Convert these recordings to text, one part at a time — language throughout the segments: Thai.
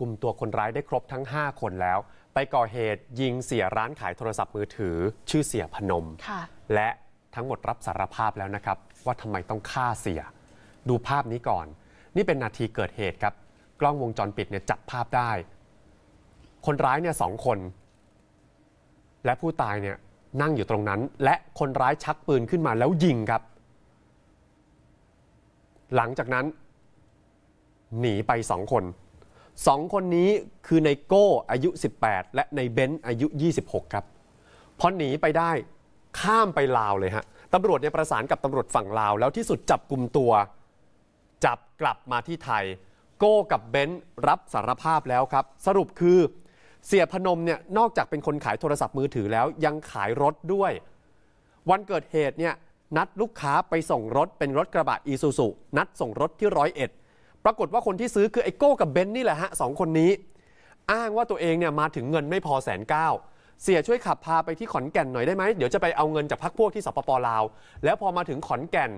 กลุ่มตัวคนร้ายได้ครบทั้ง 5 คนแล้ว ไปก่อเหตุยิงเสียร้านขายโทรศัพท์มือถือ ชื่อเสียพนมและทั้งหมดรับสารภาพแล้วนะครับ ว่าทำไมต้องฆ่าเสีย ดูภาพนี้ก่อน นี่เป็นนาทีเกิดเหตุครับ กล้องวงจรปิดเนี่ยจับภาพได้ คนร้ายเนี่ยสองคน และผู้ตายเนี่ยนั่งอยู่ตรงนั้น และคนร้ายชักปืนขึ้นมาแล้วยิงครับ หลังจากนั้นหนีไปสองคนสองคนนี้คือในโก้อายุ 18 และในเบนซ์อายุ 26 ครับ พอหนีไปได้ข้ามไปลาวเลยฮะตำรวจเนี่ยประสานกับตำรวจฝั่งลาว แล้วที่สุดจับกลุ่มตัว จับกลับมาที่ไทย โก้กับเบนซ์รับสารภาพแล้วครับ สรุปคือเสียพนมเนี่ยนอกจากเป็นคนขายโทรศัพท์มือถือแล้วยังขายรถด้วย วันเกิดเหตุเนี่ยนัดลูกค้าไปส่งรถเป็นรถกระบะอีซูซุนัดส่งรถที่ร้อยเอ็ดปรากฏว่าคนที่ซื้อคือไอโก้กับเบนซ์นี่แหละฮะสองคนนี้ อ้างว่าตัวเองเนี่ยมาถึงเงินไม่พอแสนเก้าเสียช่วยขับพาไปที่ขอนแก่นหน่อยได้ไหมเดี๋ยวจะไปเอาเงินจากพักพวกที่สปปลาว แล้วพอมาถึงขอนแก่น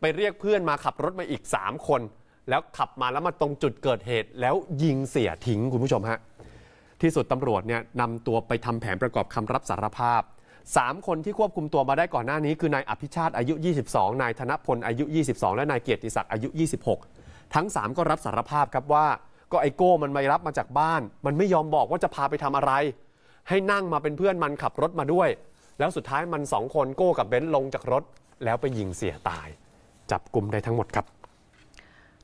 ไปเรียกเพื่อนมาขับรถมาอีก 3 คน แล้วขับมาแล้วมาตรงจุดเกิดเหตุ แล้วยิงเสียทิ้งคุณผู้ชมฮะที่สุดตำรวจเนี่ยนำตัวไปทำแผนประกอบคำรับสารภาพ 3 คนที่ควบคุมตัวมาได้ก่อนหน้านี้ คือนายอภิชาติอายุ 22นายธนพลอายุ 22และนายเกียรติศักดิ์อายุ 26ทั้ง 3 ก็รับสารภาพครับว่า ก็ไอโก้มันไม่รับมาจากบ้าน มันไม่ยอมบอกว่าจะพาไปทำอะไร ให้นั่งมาเป็นเพื่อนมันขับรถมาด้วย แล้วสุดท้ายมันสองคนโก้กับเบนซ์ลงจากรถ แล้วไปยิงเสียตาย จับกลุ่มได้ทั้งหมดครับ